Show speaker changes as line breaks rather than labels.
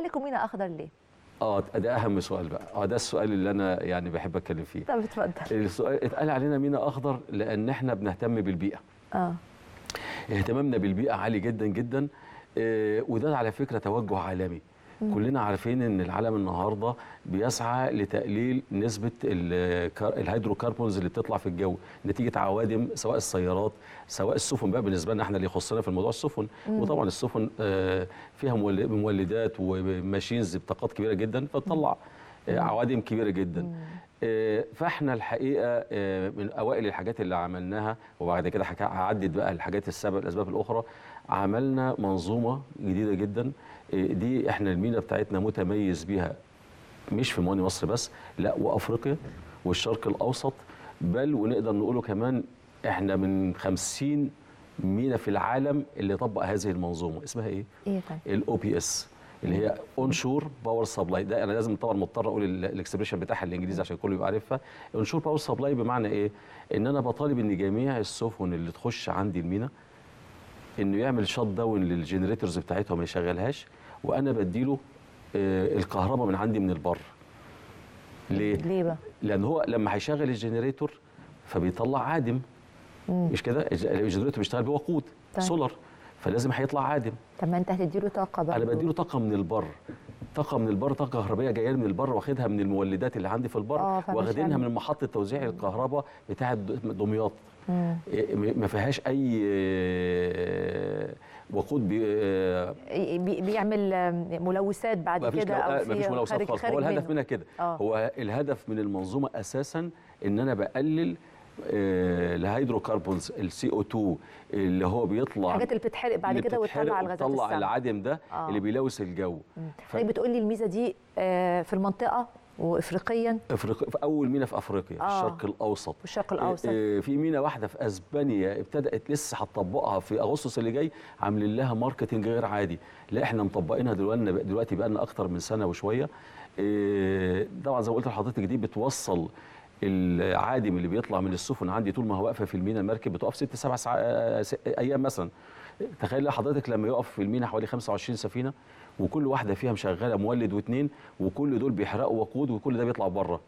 عليكم مين اخضر ليه اه ده اهم سؤال بقى اه ده السؤال اللي انا يعني بحب اتكلم فيه طب اتفضل السؤال اتقال علينا مين اخضر لان احنا بنهتم بالبيئه اه اهتمامنا بالبيئه عالي جدا جدا آه وده على فكره توجه عالمي كلنا عارفين ان العالم النهارده بيسعى لتقليل نسبه الهيدروكربونز اللي بتطلع في الجو نتيجه عوادم سواء السيارات سواء السفن بقى بالنسبه لنا احنا اللي يخصنا في الموضوع السفن مم. وطبعا السفن آه، فيها مولدات وماشينز بطاقات كبيره جدا فتطلع آه، عوادم كبيره جدا مم. آه، فاحنا الحقيقه آه، من اوائل الحاجات اللي عملناها وبعد كده هعدد بقى الحاجات السبب الاسباب الاخرى عملنا منظومه جديده جدا آه، دي احنا المينا بتاعتنا متميز بيها مش في مواني مصر بس لا وافريقيا والشرق الاوسط بل ونقدر نقوله كمان احنا من 50 مينا في العالم اللي طبق هذه المنظومه اسمها ايه؟ ايه الاو بي اس اللي هي اونشور باور سبلاي ده انا لازم طبعا مضطر اقول الاكسبريشن بتاعها الانجليزي عشان الكل يبقى عارفها اونشور باور سبلاي بمعنى ايه ان انا بطالب ان جميع السفن اللي تخش عندي المينا انه يعمل شات داون للجنريتورز بتاعتهم ما يشغلهاش وانا بديله آه الكهرباء من عندي من البر ليه ليه بقى لان هو لما هيشغل الجنريتور فبيطلع عادم مم. مش كده الجنريتور بيشتغل بوقود طيب. سولار فلازم هيطلع عادم طب ما انت هتديله طاقه بقى انا بديله طاقه من البر طاقه من البر طاقه كهربائيه جايه من البر واخدها من المولدات اللي عندي في البر آه، واخدينها من محطه توزيع الكهرباء بتاعه دمياط إيه، ما فيهاش اي آه، وقود آه، إيه، بي بيعمل ملوثات بعد كده او ما فيش ملوثات خالص هو الهدف منها كده هو الهدف من المنظومه اساسا ان انا بقلل الهيدروكربونز آه، السي او 2 اللي هو بيطلع الحاجات اللي بتتحرق بعد كده وتطلع الغازات السامه بتطلع العدم ده آه. اللي بيلوث الجو ف... طيب بتقول لي الميزه دي آه، في المنطقه وافريقيا افريقيا في اول مينا في افريقيا آه. الشرق الاوسط الشرق آه، الاوسط آه في مينا واحده في اسبانيا ابتدات لسه هتطبقها في اغسطس اللي جاي عاملين لها ماركتنج غير عادي لا احنا مطبقينها دلوقتي دلوقتي بقى لنا اكتر من سنه وشويه طبعا زي ما قلت لحضرتك دي بتوصل العادم اللي بيطلع من السفن عندي طول ما هو واقفه في المينا المركب بتقف ست سبع سع... آه، آه، ايام مثلا تخيل حضرتك لما يقف في المينا حوالي 25 سفينه وكل واحده فيها مشغله مولد واثنين وكل دول بيحرقوا وقود وكل ده بيطلع بره